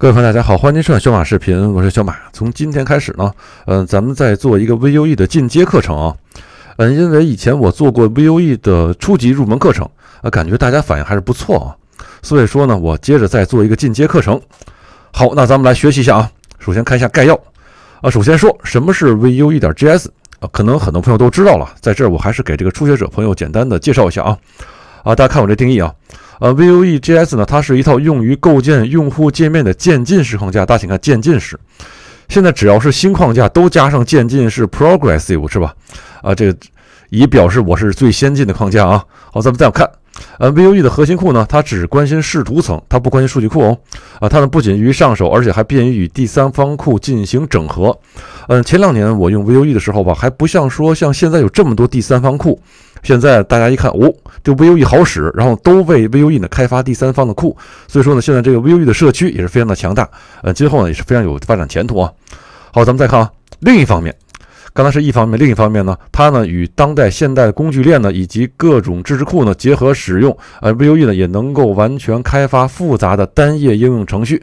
各位朋友，大家好，欢迎收看小马视频，我是小马。从今天开始呢，嗯，咱们再做一个 VUE 的进阶课程啊，嗯，因为以前我做过 VUE 的初级入门课程啊，感觉大家反应还是不错啊，所以说呢，我接着再做一个进阶课程。好，那咱们来学习一下啊，首先看一下概要啊，首先说什么是 VUE 点 JS 啊，可能很多朋友都知道了，在这儿我还是给这个初学者朋友简单的介绍一下啊，啊，大家看我这定义啊。呃，Vue.js 呢，它是一套用于构建用户界面的渐进式框架。大家请看渐进式。现在只要是新框架，都加上渐进式 （progressive），是吧？啊，这个。以表示我是最先进的框架啊！好，咱们再看，嗯，Vue 的核心库呢，它只关心视图层，它不关心数据库哦。啊，它呢不仅易于上手，而且还便于与第三方库进行整合。嗯，前两年我用 Vue 的时候吧，还不像说像现在有这么多第三方库。现在大家一看，哦，这 Vue 好使，然后都为 Vue 呢开发第三方的库。所以说呢，现在这个 Vue 的社区也是非常的强大。呃，今后呢也是非常有发展前途啊。好，咱们再看啊，另一方面。刚才是一方面，另一方面呢，它呢与当代现代工具链呢以及各种知识库呢结合使用，呃，Vue 呢也能够完全开发复杂的单页应用程序，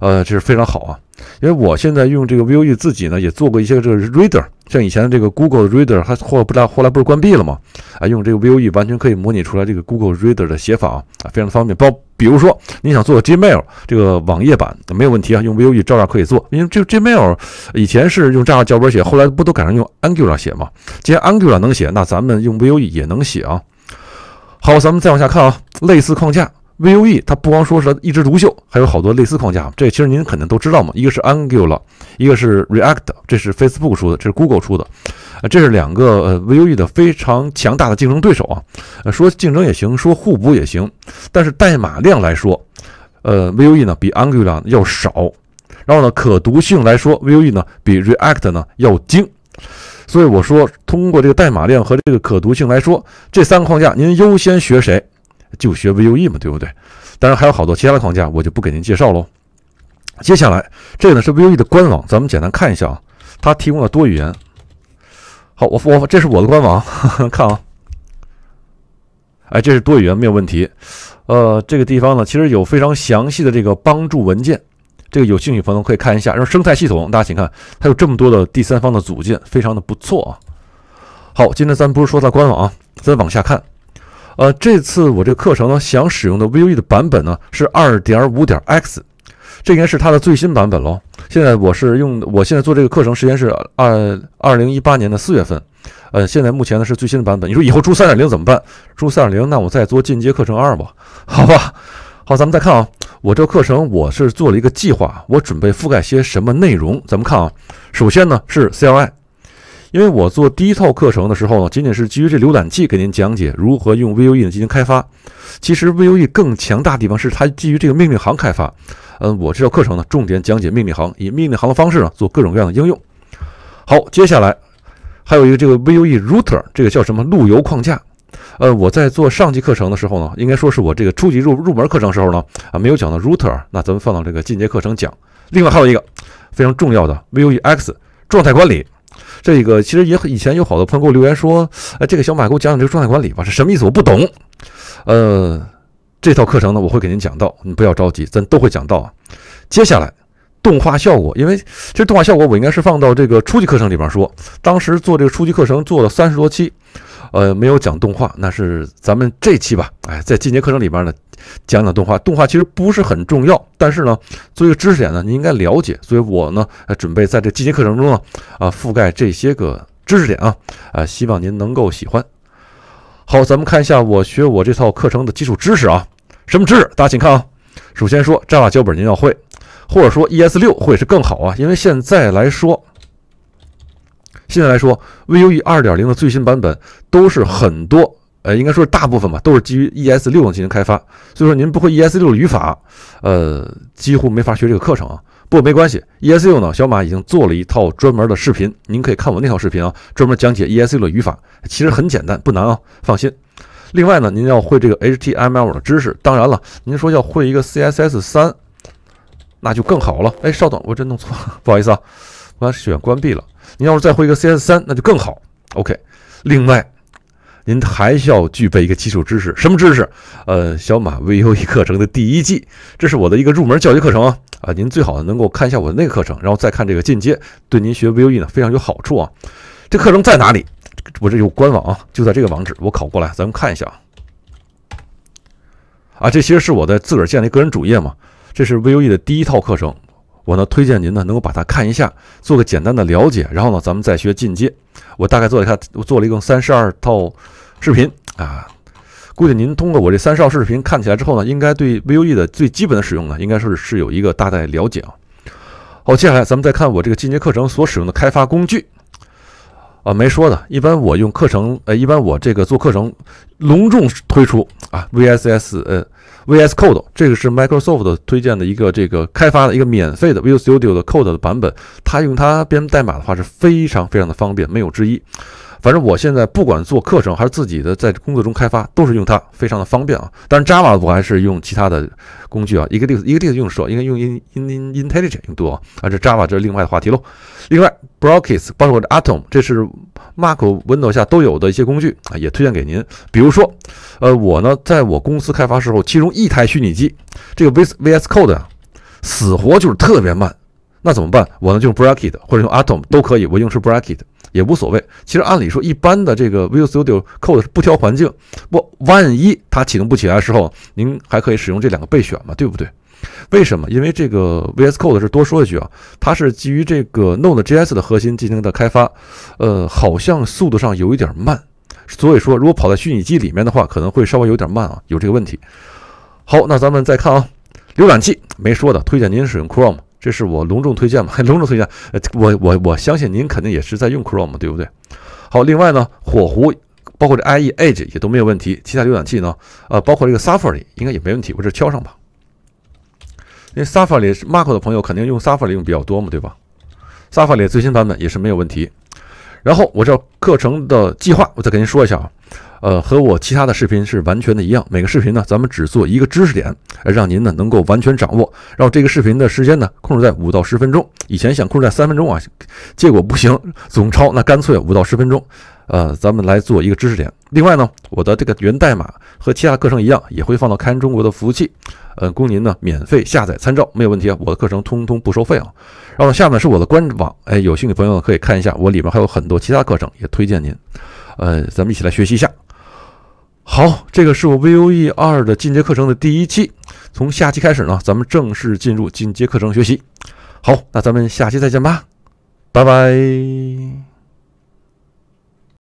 呃，这是非常好啊。因为我现在用这个 Vue 自己呢，也做过一些这个 Reader，像以前的这个 Google Reader，还或不知道后来不是关闭了吗？啊，用这个 Vue 完全可以模拟出来这个 Google Reader 的写法啊，非常方便。包比如说你想做 Gmail 这个网页版，没有问题啊，用 Vue 照样可以做。因为这 Gmail 以前是用这样的脚本写，后来不都改成用 Angular 写吗？既然 Angular 能写，那咱们用 Vue 也能写啊。好，咱们再往下看啊，类似框架。Vue 它不光说是一枝独秀，还有好多类似框架。这其实您肯定都知道嘛，一个是 Angular，一个是 React，这是 Facebook 出的，这是 Google 出的，这是两个呃 Vue 的非常强大的竞争对手啊。说竞争也行，说互补也行，但是代码量来说，呃，Vue 呢比 Angular 要少，然后呢可读性来说，Vue 呢比 React 呢要精。所以我说，通过这个代码量和这个可读性来说，这三个框架您优先学谁？就学 Vue 嘛，对不对？当然还有好多其他的框架，我就不给您介绍喽。接下来这个呢是 Vue 的官网，咱们简单看一下啊。它提供了多语言。好，我我这是我的官网，看啊。哎，这是多语言没有问题。呃，这个地方呢其实有非常详细的这个帮助文件，这个有兴趣朋友可以看一下。然后生态系统，大家请看，它有这么多的第三方的组件，非常的不错啊。好，今天咱不是说它官网，啊，咱往下看。呃，这次我这个课程呢，想使用的 Vue 的版本呢是二点五点 X，这应该是它的最新版本喽。现在我是用，我现在做这个课程时间是二二零一八年的四月份，呃，现在目前呢是最新的版本。你说以后出三点零怎么办？出三点零，那我再做进阶课程二吧，好吧？好，咱们再看啊，我这个课程我是做了一个计划，我准备覆盖些什么内容？咱们看啊，首先呢是 CLI。因为我做第一套课程的时候呢，仅仅是基于这浏览器给您讲解如何用 Vue 进行开发。其实 Vue 更强大的地方是它基于这个命令行开发。嗯，我这套课程呢，重点讲解命令行，以命令行的方式呢做各种各样的应用。好，接下来还有一个这个 Vue Router 这个叫什么路由框架？呃，我在做上级课程的时候呢，应该说是我这个初级入入门课程时候呢啊没有讲到 Router，那咱们放到这个进阶课程讲。另外还有一个非常重要的 Vue X 状态管理。这个其实也很，以前有好多朋友给我留言说，哎，这个小马给我讲讲这个状态管理吧，是什么意思？我不懂。呃，这套课程呢，我会给您讲到，你不要着急，咱都会讲到啊。接下来。动画效果，因为这动画效果我应该是放到这个初级课程里边说。当时做这个初级课程做了三十多期，呃，没有讲动画，那是咱们这期吧，哎，在进阶课程里边呢讲讲动画。动画其实不是很重要，但是呢，作为一个知识点呢，您应该了解。所以我呢准备在这进阶课程中呢啊覆盖这些个知识点啊啊，希望您能够喜欢。好，咱们看一下我学我这套课程的基础知识啊，什么知识？大家请看啊，首先说 Java 教本您要会。或者说 ES 六会是更好啊，因为现在来说，现在来说 Vue 二点零的最新版本都是很多，呃，应该说是大部分吧，都是基于 ES 六进行开发。所以说您不会 ES 六语法，呃，几乎没法学这个课程啊。不过没关系，ES 六呢，小马已经做了一套专门的视频，您可以看我那套视频啊，专门讲解 ES 六的语法，其实很简单，不难啊，放心。另外呢，您要会这个 HTML 的知识，当然了，您说要会一个 CSS 三。那就更好了。哎，稍等，我真弄错，了，不好意思啊，我选关闭了。您要是再会一个 CS 三，那就更好。OK，另外，您还需要具备一个基础知识，什么知识？呃，小马 VUE 课程的第一季，这是我的一个入门教学课程啊。啊，您最好能够看一下我那个课程，然后再看这个进阶，对您学 VUE 呢非常有好处啊。这课程在哪里？我这有官网，啊，就在这个网址。我拷过来，咱们看一下啊。啊，这其实是我在自个儿建立个人主页嘛。这是 Vue 的第一套课程，我呢推荐您呢能够把它看一下，做个简单的了解，然后呢咱们再学进阶。我大概做一下，我做了一共三十二套视频啊，估计您通过我这三十二视频看起来之后呢，应该对 Vue 的最基本的使用呢，应该是是有一个大概了解啊。好，接下来咱们再看我这个进阶课程所使用的开发工具。啊，没说的。一般我用课程，呃，一般我这个做课程隆重推出啊，V S S，呃，V S Code，这个是 Microsoft 推荐的一个这个开发的一个免费的 Visual Studio 的 Code 的版本，它用它编代码的话是非常非常的方便，没有之一。反正我现在不管做课程还是自己的在工作中开发，都是用它，非常的方便啊。当然 Java 我还是用其他的工具啊。一个例子，一个例子，用说应该用 In In i n t e l l i g e n t 用多啊。啊，这 Java 这是另外的话题喽。另外 b r o c k e t 帮助我的 Atom，这是 Mac Windows 下都有的一些工具啊，也推荐给您。比如说，呃，我呢在我公司开发时候，其中一台虚拟机，这个 V V S Code 啊，死活就是特别慢。那怎么办？我呢就用 Bracket 或者用 Atom 都可以，我用是 Bracket。也无所谓。其实按理说，一般的这个 Visual Studio Code 是不挑环境，不，万一它启动不起来的时候，您还可以使用这两个备选嘛，对不对？为什么？因为这个 VS Code 是多说一句啊，它是基于这个 Node.js 的核心进行的开发，呃，好像速度上有一点慢，所以说如果跑在虚拟机里面的话，可能会稍微有点慢啊，有这个问题。好，那咱们再看啊，浏览器没说的，推荐您使用 Chrome。这是我隆重推荐嘛，隆重推荐。呃，我我我相信您肯定也是在用 Chrome，对不对？好，另外呢，火狐，包括这 IE Edge 也都没有问题。其他浏览器呢，呃，包括这个 Safari 应该也没问题，我这敲上吧。因为 Safari 是 Mac 的朋友肯定用 Safari 用比较多嘛，对吧？Safari 最新版本也是没有问题。然后我这课程的计划，我再跟您说一下啊。呃，和我其他的视频是完全的一样。每个视频呢，咱们只做一个知识点，让您呢能够完全掌握。然后这个视频的时间呢，控制在五到十分钟。以前想控制在三分钟啊，结果不行，总超。那干脆五到十分钟。呃，咱们来做一个知识点。另外呢，我的这个源代码和其他课程一样，也会放到开源中国的服务器，呃，供您呢免费下载参照，没有问题啊。我的课程通通不收费啊。然后下面是我的官网，哎，有兴趣朋友可以看一下，我里面还有很多其他课程也推荐您。呃，咱们一起来学习一下。好，这个是我 V O E 二的进阶课程的第一期，从下期开始呢，咱们正式进入进阶课程学习。好，那咱们下期再见吧，拜拜。